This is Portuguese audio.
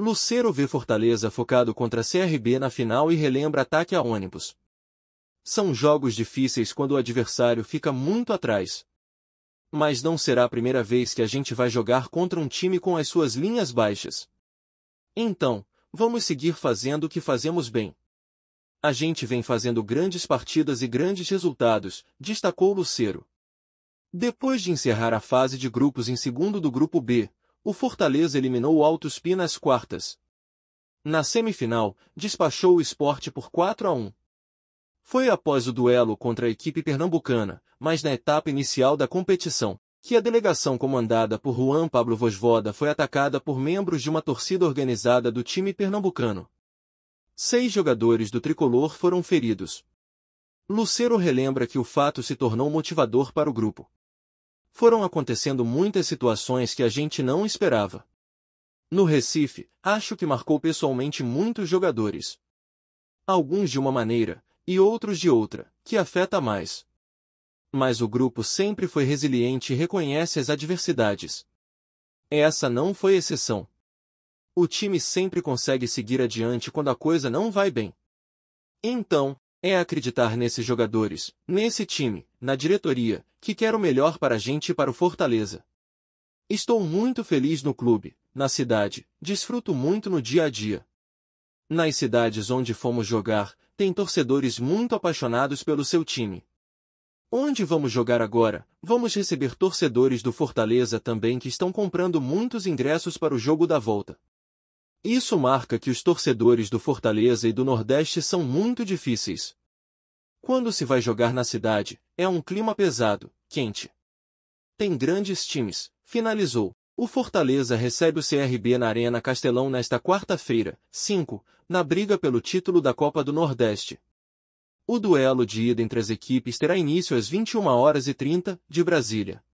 Lucero vê Fortaleza focado contra CRB na final e relembra ataque a ônibus. São jogos difíceis quando o adversário fica muito atrás. Mas não será a primeira vez que a gente vai jogar contra um time com as suas linhas baixas. Então, vamos seguir fazendo o que fazemos bem. A gente vem fazendo grandes partidas e grandes resultados, destacou Lucero. Depois de encerrar a fase de grupos em segundo do grupo B, o Fortaleza eliminou o Alto Espírito nas quartas. Na semifinal, despachou o esporte por 4 a 1. Foi após o duelo contra a equipe pernambucana, mas na etapa inicial da competição, que a delegação comandada por Juan Pablo Vosvoda foi atacada por membros de uma torcida organizada do time pernambucano. Seis jogadores do tricolor foram feridos. Lucero relembra que o fato se tornou motivador para o grupo foram acontecendo muitas situações que a gente não esperava. No Recife, acho que marcou pessoalmente muitos jogadores. Alguns de uma maneira, e outros de outra, que afeta mais. Mas o grupo sempre foi resiliente e reconhece as adversidades. Essa não foi exceção. O time sempre consegue seguir adiante quando a coisa não vai bem. Então, é acreditar nesses jogadores, nesse time, na diretoria, que quer o melhor para a gente e para o Fortaleza. Estou muito feliz no clube, na cidade, desfruto muito no dia a dia. Nas cidades onde fomos jogar, tem torcedores muito apaixonados pelo seu time. Onde vamos jogar agora, vamos receber torcedores do Fortaleza também que estão comprando muitos ingressos para o jogo da volta. Isso marca que os torcedores do Fortaleza e do Nordeste são muito difíceis. Quando se vai jogar na cidade, é um clima pesado, quente. Tem grandes times, finalizou. O Fortaleza recebe o CRB na Arena Castelão nesta quarta-feira, 5, na briga pelo título da Copa do Nordeste. O duelo de ida entre as equipes terá início às 21 horas e 30 de Brasília.